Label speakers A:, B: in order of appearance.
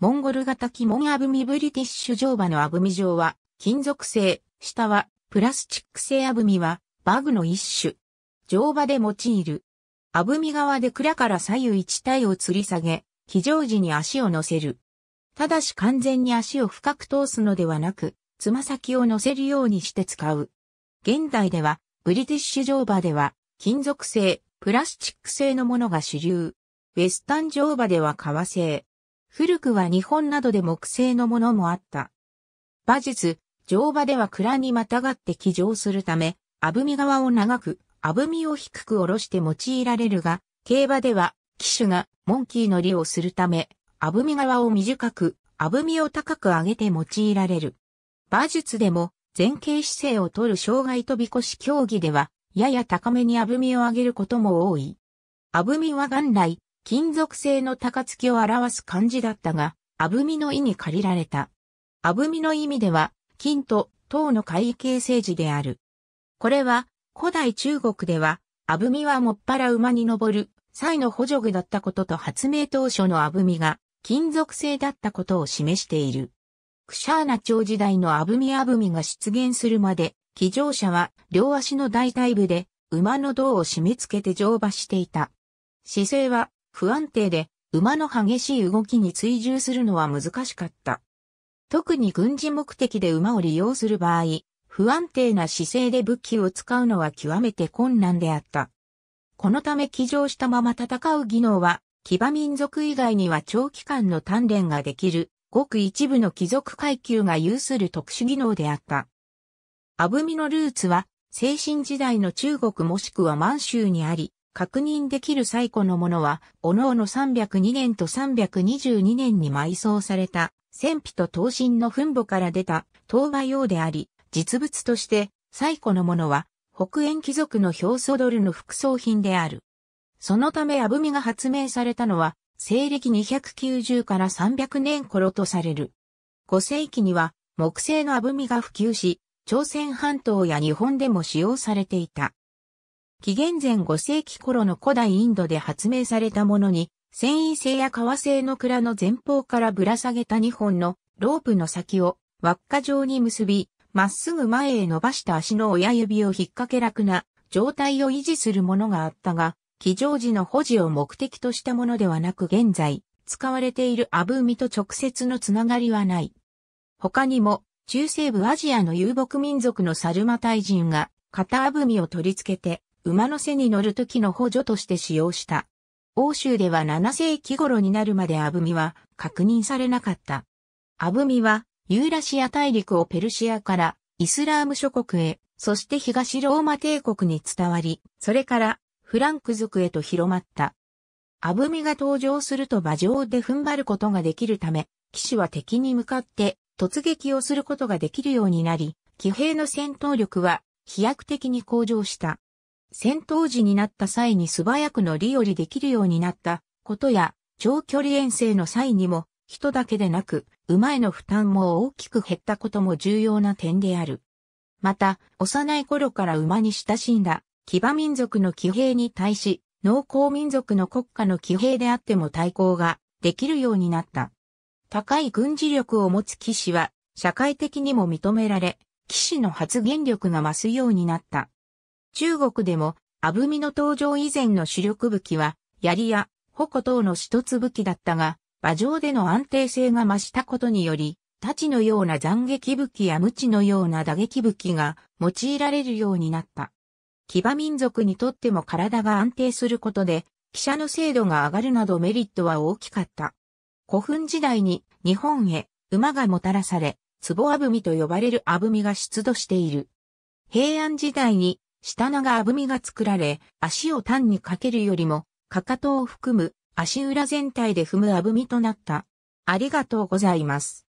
A: モンゴル型鬼門アブミブリティッシュ乗馬のアブミ状は、金属製、下は、プラスチック製アブミは、バグの一種。乗馬で用いる。アブミ側で蔵から左右一体を吊り下げ、非常時に足を乗せる。ただし完全に足を深く通すのではなく、つま先を乗せるようにして使う。現代では、ブリティッシュ乗馬では、金属製、プラスチック製のものが主流。ウェスタン乗馬では革製、古くは日本などで木製のものもあった。馬術、乗馬では蔵にまたがって騎乗するため、あぶみ側を長く、あぶみを低く下ろして用いられるが、競馬では、騎手がモンキー乗りをするため、あぶみ側を短く、あぶみを高く上げて用いられる。馬術でも、前傾姿勢を取る障害飛び越し競技では、やや高めにあぶみを上げることも多い。あぶみは元来、金属製の高槻を表す漢字だったが、あぶみの意に借りられた。あぶみの意味では、金と唐の会形政治である。これは、古代中国では、あぶみはもっぱら馬に登る、際の補助具だったことと発明当初のあぶみが、金属製だったことを示している。クシャーナ朝時代のあぶみあぶみが出現するまで、騎乗者は両足の大腿部で馬の胴を締め付けて乗馬していた。姿勢は不安定で、馬の激しい動きに追従するのは難しかった。特に軍事目的で馬を利用する場合、不安定な姿勢で武器を使うのは極めて困難であった。このため騎乗したまま戦う技能は、騎馬民族以外には長期間の鍛錬ができる、ごく一部の貴族階級が有する特殊技能であった。アブミのルーツは、精神時代の中国もしくは満州にあり、確認できる最古のものは、おのおの302年と322年に埋葬された、戦費と刀身の墳墓から出た、刀馬用であり、実物として、最古のものは、北縁貴族の表層ドルの副葬品である。そのため、アブミが発明されたのは、西暦290から300年頃とされる。5世紀には、木製のアブミが普及し、朝鮮半島や日本でも使用されていた。紀元前5世紀頃の古代インドで発明されたものに、繊維製や革製の蔵の前方からぶら下げた2本のロープの先を輪っか状に結び、まっすぐ前へ伸ばした足の親指を引っ掛け楽な状態を維持するものがあったが、非常時の保持を目的としたものではなく現在、使われているアブーミと直接のつながりはない。他にも、中西部アジアの遊牧民族のサルマタイ人が、肩アブミを取り付けて、馬の背に乗る時の補助として使用した。欧州では7世紀頃になるまでアブミは確認されなかった。アブミはユーラシア大陸をペルシアからイスラーム諸国へ、そして東ローマ帝国に伝わり、それからフランク族へと広まった。アブミが登場すると馬上で踏ん張ることができるため、騎士は敵に向かって突撃をすることができるようになり、騎兵の戦闘力は飛躍的に向上した。戦闘時になった際に素早く乗り降りできるようになったことや、長距離遠征の際にも、人だけでなく、馬への負担も大きく減ったことも重要な点である。また、幼い頃から馬に親しんだ、騎馬民族の騎兵に対し、農耕民族の国家の騎兵であっても対抗ができるようになった。高い軍事力を持つ騎士は、社会的にも認められ、騎士の発言力が増すようになった。中国でも、アブミの登場以前の主力武器は、槍や、矛等の一つ武器だったが、馬上での安定性が増したことにより、太刀のような斬撃武器や無知のような打撃武器が用いられるようになった。騎馬民族にとっても体が安定することで、記車の精度が上がるなどメリットは大きかった。古墳時代に日本へ馬がもたらされ、壺あぶみと呼ばれるあぶみが出土している。平安時代に下長あぶみが作られ、足を単にかけるよりも、かかとを含む足裏全体で踏むあぶみとなった。ありがとうございます。